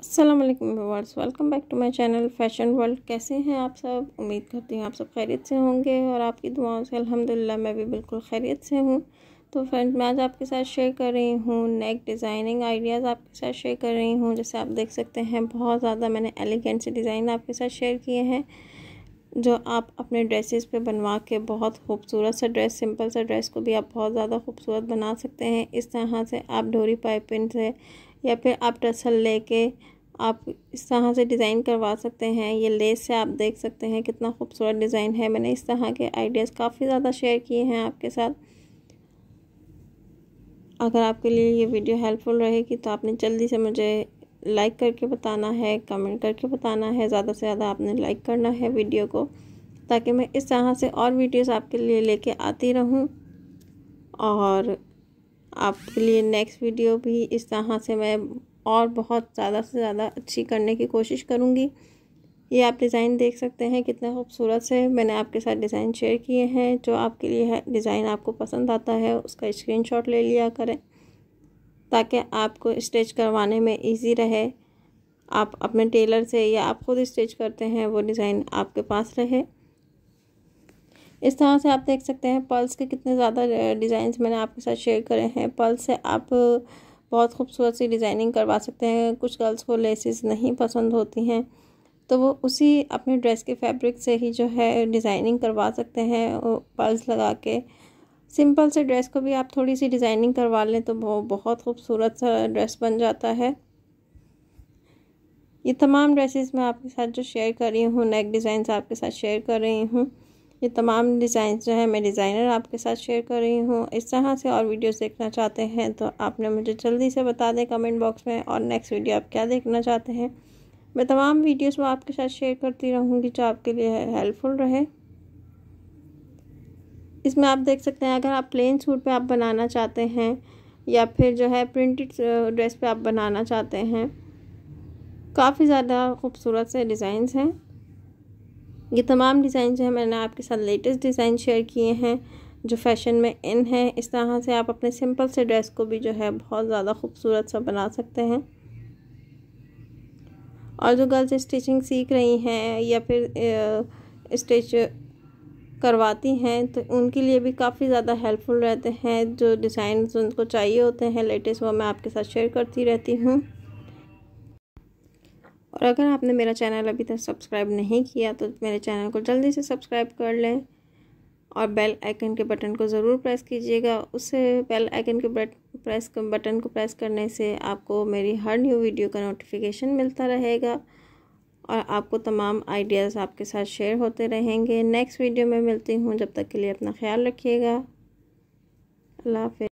Aslam viewers welcome back to my channel fashion world कैसे हैं आप सब उम्मीद करती हूँ आप सब खैरियत से होंगे और आपकी दुआओं से अल्हम्दुलिल्लाह मैं भी बिल्कुल खैरियत से हूँ तो फ्रेंड मैं आज आपके साथ शेयर कर रही हूँ नेक डिज़ाइनिंग आइडियाज़ आपके साथ शेयर कर रही हूँ जैसे आप देख सकते हैं बहुत ज़्यादा मैंने एलिगेंट से डिज़ाइन आपके साथ शेयर किए हैं जो आप अपने ड्रेसेस पे बनवा के बहुत खूबसूरत सा ड्रेस सिंपल सा ड्रेस को भी आप बहुत ज़्यादा खूबसूरत बना सकते हैं इस तरह से आप डोरी पाइपिन से या फिर आप टसल लेके आप इस तरह से डिज़ाइन करवा सकते हैं ये लेस से आप देख सकते हैं कितना खूबसूरत डिज़ाइन है मैंने इस तरह के आइडियाज़ काफ़ी ज़्यादा शेयर किए हैं आपके साथ अगर आपके लिए ये वीडियो हेल्पफुल रहेगी तो आपने जल्दी से मुझे लाइक करके बताना है कमेंट करके बताना है ज़्यादा से ज़्यादा आपने लाइक करना है वीडियो को ताकि मैं इस तरह से और वीडियोस आपके लिए लेके आती रहूं और आपके लिए नेक्स्ट वीडियो भी इस तरह से मैं और बहुत ज़्यादा से ज़्यादा अच्छी करने की कोशिश करूँगी ये आप डिज़ाइन देख सकते हैं कितना खूबसूरत से मैंने आपके साथ डिज़ाइन शेयर किए हैं जो आपके लिए है डिज़ाइन आपको पसंद आता है उसका स्क्रीनशॉट ले लिया करें ताकि आपको स्टिच करवाने में इजी रहे आप अपने टेलर से या आप खुद स्टिच करते हैं वो डिज़ाइन आपके पास रहे इस तरह से आप देख सकते हैं पल्स के कितने ज़्यादा डिज़ाइन मैंने आपके साथ शेयर करे हैं पल्स से आप बहुत खूबसूरत सी डिज़ाइनिंग करवा सकते हैं कुछ गर्ल्स को लेसेस नहीं पसंद होती हैं तो वो उसी अपने ड्रेस के फैब्रिक से ही जो है डिज़ाइनिंग करवा सकते हैं पल्स लगा के सिंपल से ड्रेस को भी आप थोड़ी सी डिज़ाइनिंग करवा लें तो बहुत खूबसूरत सा ड्रेस बन जाता है ये तमाम ड्रेसेस मैं आपके साथ जो शेयर कर रही हूँ नेक डिज़ाइंस आपके साथ शेयर कर रही हूँ ये तमाम डिज़ाइंस जो है मैं डिज़ाइनर आपके साथ शेयर कर रही हूँ इस तरह से और वीडियोस देखना चाहते हैं तो आपने मुझे जल्दी से बता दें कमेंट बॉक्स में और नेक्स्ट वीडियो आप क्या देखना चाहते हैं मैं तमाम वीडियोज़ में आपके साथ शेयर करती रहूँगी जो आपके लिए हेल्पफुल रहे इसमें आप देख सकते हैं अगर आप प्लेन सूट पे आप बनाना चाहते हैं या फिर जो है प्रिंटेड ड्रेस पे आप बनाना चाहते हैं काफ़ी ज़्यादा खूबसूरत से डिज़ाइंस हैं ये तमाम डिज़ाइन जो है मैंने आपके साथ लेटेस्ट डिज़ाइन शेयर किए हैं जो फैशन में इन है इस तरह से आप अपने सिंपल से ड्रेस को भी जो है बहुत ज़्यादा खूबसूरत सा बना सकते हैं और जो गर्ल्स स्टिचिंग सीख रही हैं या फिर स्टिच करवाती हैं तो उनके लिए भी काफ़ी ज़्यादा हेल्पफुल रहते हैं जो डिज़ाइन उनको चाहिए होते हैं लेटेस्ट वो मैं आपके साथ शेयर करती रहती हूँ और अगर आपने मेरा चैनल अभी तक सब्सक्राइब नहीं किया तो मेरे चैनल को जल्दी से सब्सक्राइब कर लें और बेल आइकन के बटन को ज़रूर प्रेस कीजिएगा उससे बेल आइकन के प्रेस बटन को प्रेस करने से आपको मेरी हर न्यू वीडियो का नोटिफिकेशन मिलता रहेगा और आपको तमाम आइडियाज़ आपके साथ शेयर होते रहेंगे नेक्स्ट वीडियो में मिलती हूँ जब तक के लिए अपना ख्याल रखिएगा अल्लाह हाफि